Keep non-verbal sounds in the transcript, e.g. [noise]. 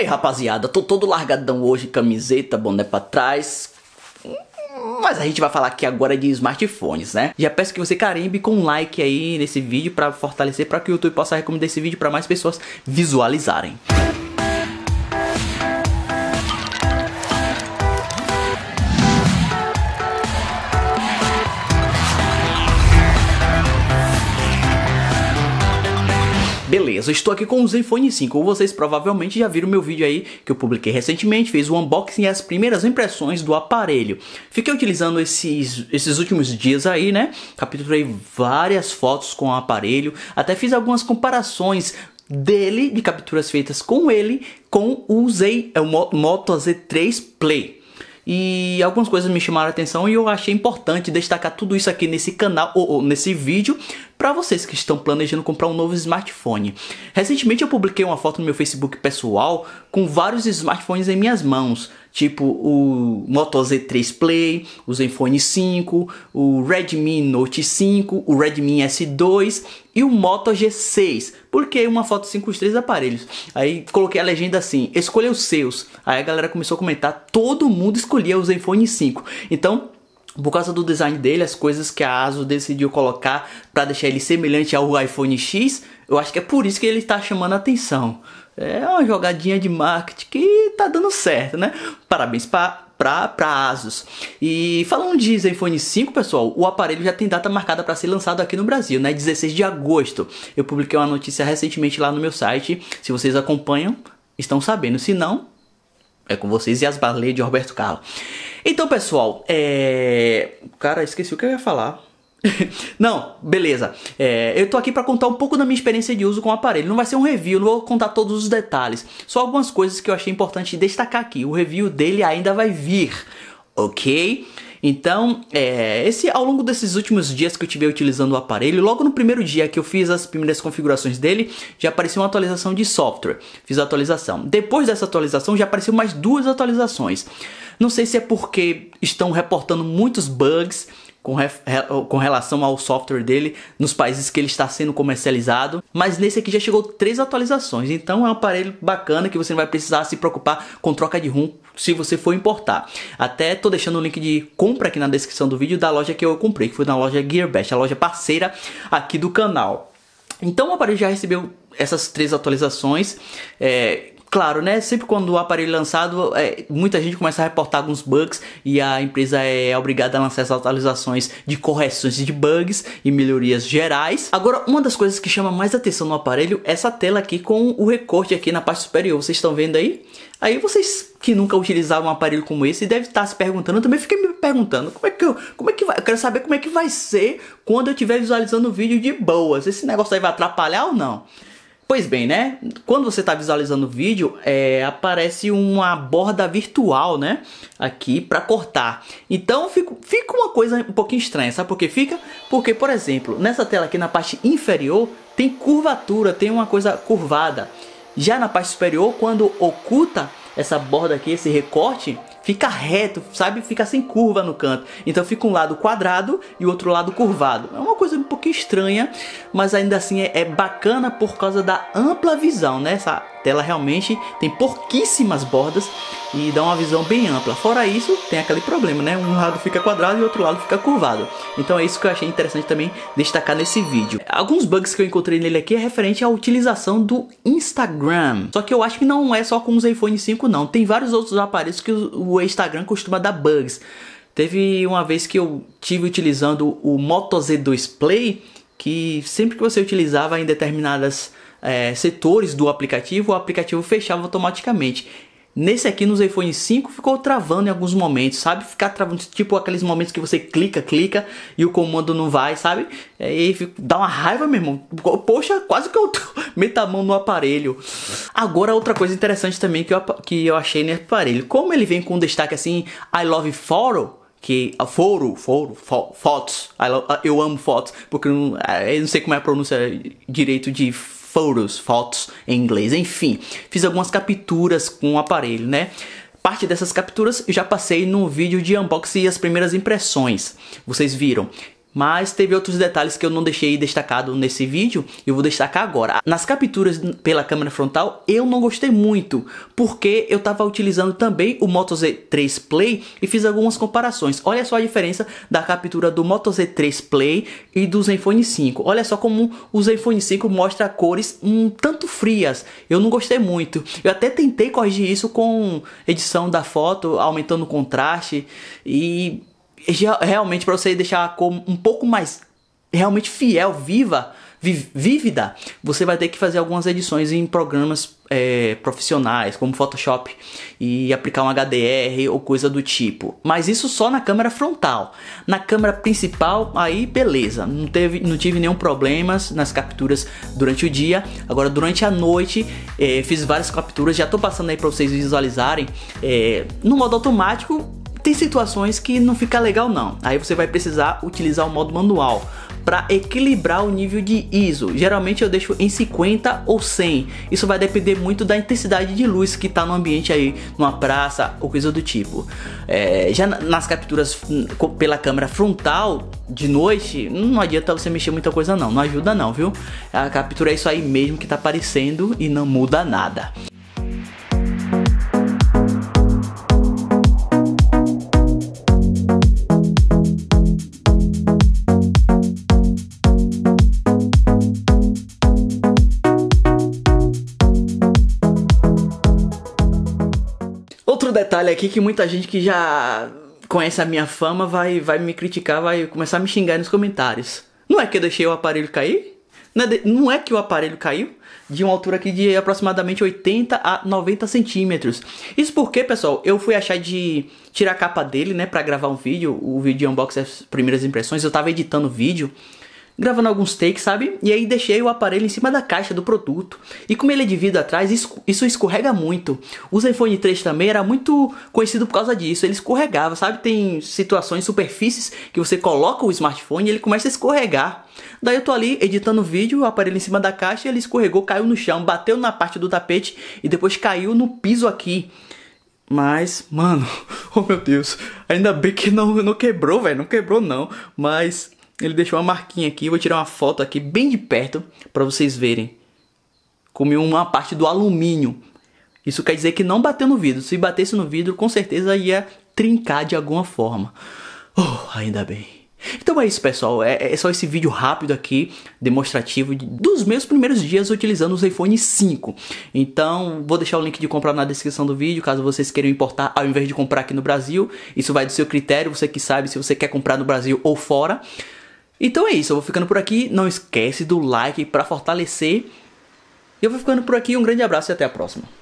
aí, rapaziada, tô todo largadão hoje, camiseta, boné pra trás. Mas a gente vai falar aqui agora de smartphones, né? Já peço que você carimbe com um like aí nesse vídeo para fortalecer, para que o YouTube possa recomendar esse vídeo para mais pessoas visualizarem. Música Beleza, estou aqui com o Zenfone 5. Vocês provavelmente já viram meu vídeo aí que eu publiquei recentemente, fiz o unboxing e as primeiras impressões do aparelho. Fiquei utilizando esses, esses últimos dias aí, né? Capturei várias fotos com o aparelho, até fiz algumas comparações dele, de capturas feitas com ele, com o, Z, é o Moto Z3 Play e algumas coisas me chamaram a atenção e eu achei importante destacar tudo isso aqui nesse canal ou, ou, nesse vídeo para vocês que estão planejando comprar um novo smartphone. Recentemente eu publiquei uma foto no meu Facebook pessoal com vários smartphones em minhas mãos, tipo o Moto Z3 Play, o Zenfone 5, o Redmi Note 5, o Redmi S2 e o Moto G6, porque uma foto assim com os três aparelhos. Aí coloquei a legenda assim: escolha os seus. Aí a galera começou a comentar, todo mundo escolhia o Zenfone 5. Então por causa do design dele, as coisas que a ASUS decidiu colocar para deixar ele semelhante ao iPhone X, eu acho que é por isso que ele está chamando a atenção. É uma jogadinha de marketing que tá dando certo, né? Parabéns para para Asus. E falando de iPhone 5, pessoal, o aparelho já tem data marcada para ser lançado aqui no Brasil, né? 16 de agosto. Eu publiquei uma notícia recentemente lá no meu site. Se vocês acompanham, estão sabendo. Se não, é com vocês e as baleias de Roberto Carlos. Então, pessoal, é. Cara, esqueci o que eu ia falar. [laughs] não, beleza. É, eu tô aqui para contar um pouco da minha experiência de uso com o aparelho. Não vai ser um review, não vou contar todos os detalhes. Só algumas coisas que eu achei importante destacar aqui. O review dele ainda vai vir, ok? Então, é, esse ao longo desses últimos dias que eu tive utilizando o aparelho, logo no primeiro dia que eu fiz as primeiras configurações dele, já apareceu uma atualização de software. Fiz a atualização. Depois dessa atualização já apareceu mais duas atualizações. Não sei se é porque estão reportando muitos bugs com, re, com, relação ao software dele nos países que ele está sendo comercializado. Mas nesse aqui já chegou três atualizações, então é um aparelho bacana que você não vai precisar se preocupar com troca de rum se você for importar. Até tô deixando o link de compra aqui na descrição do vídeo da loja que eu comprei, que foi na loja Gearbest, a loja parceira aqui do canal. Então o aparelho já recebeu essas três atualizações é, claro, né? Sempre quando o aparelho é lançado, é, muita gente começa a reportar alguns bugs e a empresa é obrigada a lançar essas atualizações de correções de bugs e melhorias gerais. Agora, uma das coisas que chama mais atenção no aparelho é essa tela aqui com o recorte aqui na parte superior. Vocês estão vendo aí? Aí vocês que nunca utilizaram um aparelho como esse devem estar se perguntando, eu também fiquei me perguntando, como é que eu, como é que vai, eu quero saber como é que vai ser quando eu estiver visualizando o vídeo de boas. Esse negócio aí vai atrapalhar ou não? Pois bem, né? Quando você está visualizando o vídeo, é, aparece uma borda virtual, né? Aqui para cortar. Então fica, fica uma coisa um pouquinho estranha, sabe por que fica? Porque, por exemplo, nessa tela aqui na parte inferior tem curvatura, tem uma coisa curvada. Já na parte superior, quando oculta essa borda aqui, esse recorte, fica reto, sabe? Fica sem curva no canto. Então fica um lado quadrado e o outro lado curvado. É uma coisa um pouquinho estranha, mas ainda assim é, é bacana por causa da ampla visão, né? Essa tela realmente tem pouquíssimas bordas e dá uma visão bem ampla. Fora isso, tem aquele problema, né? Um lado fica quadrado e o outro lado fica curvado. Então é isso que eu achei interessante também destacar nesse vídeo. Alguns bugs que eu encontrei nele aqui é referente à utilização do Instagram. Só que eu acho que não é só com os iPhone 5 não. Tem vários outros aparelhos que o Instagram costuma dar bugs. Teve uma vez que eu tive utilizando o Moto Z2 Play, que sempre que você utilizava em determinadas é, setores do aplicativo, o aplicativo fechava automaticamente. Nesse aqui nos iPhone 5 ficou travando em alguns momentos, sabe? Ficar travando, tipo aqueles momentos que você clica, clica e o comando não vai, sabe? É, e dá uma raiva, meu irmão. Poxa, quase que eu [laughs] meto a mão no aparelho. Agora, outra coisa interessante também que eu, que eu achei nesse aparelho. Como ele vem com um destaque assim, I love photo, que a ah, foro, foro, fo, fotos, ah, eu amo fotos, porque eu não, é, eu não sei como é a pronúncia direito de photos, fotos em inglês. Enfim, fiz algumas capturas com o aparelho, né? Parte dessas capturas eu já passei num vídeo de unboxing e as primeiras impressões. Vocês viram. Mas teve outros detalhes que eu não deixei destacado nesse vídeo e eu vou destacar agora. Nas capturas pela câmera frontal eu não gostei muito, porque eu estava utilizando também o Moto Z3 Play e fiz algumas comparações. Olha só a diferença da captura do Moto Z3 Play e do Zenfone 5. Olha só como o Zenfone 5 mostra cores um tanto frias. Eu não gostei muito. Eu até tentei corrigir isso com edição da foto, aumentando o contraste e realmente para você deixar a cor um pouco mais realmente fiel, viva, vívida, você vai ter que fazer algumas edições em programas é, profissionais, como Photoshop, e aplicar um HDR ou coisa do tipo. Mas isso só na câmera frontal. Na câmera principal, aí beleza, não, teve, não tive nenhum problemas nas capturas durante o dia. Agora, durante a noite, é, fiz várias capturas, já estou passando aí para vocês visualizarem. É, no modo automático, tem situações que não fica legal não. Aí você vai precisar utilizar o modo manual para equilibrar o nível de ISO. Geralmente eu deixo em 50 ou 100. Isso vai depender muito da intensidade de luz que está no ambiente aí, numa praça ou coisa do tipo. É, já nas capturas hum, pela câmera frontal de noite, não adianta você mexer muita coisa não, não ajuda não, viu? A captura é isso aí mesmo que está aparecendo e não muda nada. Outro detalhe aqui que muita gente que já conhece a minha fama vai, vai me criticar, vai começar a me xingar nos comentários. Não é que eu deixei o aparelho cair? Não é, de... não é que o aparelho caiu de uma altura aqui de aproximadamente 80 a 90 centímetros. Isso porque, pessoal, eu fui achar de tirar a capa dele, né, para gravar um vídeo, o vídeo de unboxing as primeiras impressões. Eu tava editando o vídeo gravando alguns takes, sabe? E aí deixei o aparelho em cima da caixa do produto. E como ele é de vidro atrás, isso escorrega muito. O iPhone 3 também era muito conhecido por causa disso, ele escorregava, sabe? Tem situações, superfícies que você coloca o smartphone e ele começa a escorregar. Daí eu tô ali editando o vídeo, o aparelho em cima da caixa, ele escorregou, caiu no chão, bateu na parte do tapete e depois caiu no piso aqui. Mas, mano, [laughs] oh meu Deus, ainda bem que não, não quebrou, velho, não quebrou não. Mas ele deixou uma marquinha aqui, vou tirar uma foto aqui bem de perto para vocês verem. Comeu uma parte do alumínio. Isso quer dizer que não bateu no vidro. Se batesse no vidro, com certeza ia trincar de alguma forma. Oh, ainda bem. Então é isso, pessoal. É, é, só esse vídeo rápido aqui, demonstrativo de, dos meus primeiros dias utilizando os iPhone 5. Então, vou deixar o link de comprar na descrição do vídeo, caso vocês queiram importar ao invés de comprar aqui no Brasil. Isso vai do seu critério, você que sabe se você quer comprar no Brasil ou fora. Então é isso, eu vou ficando por aqui. Não esquece do like para fortalecer. Eu vou ficando por aqui, um grande abraço e até a próxima.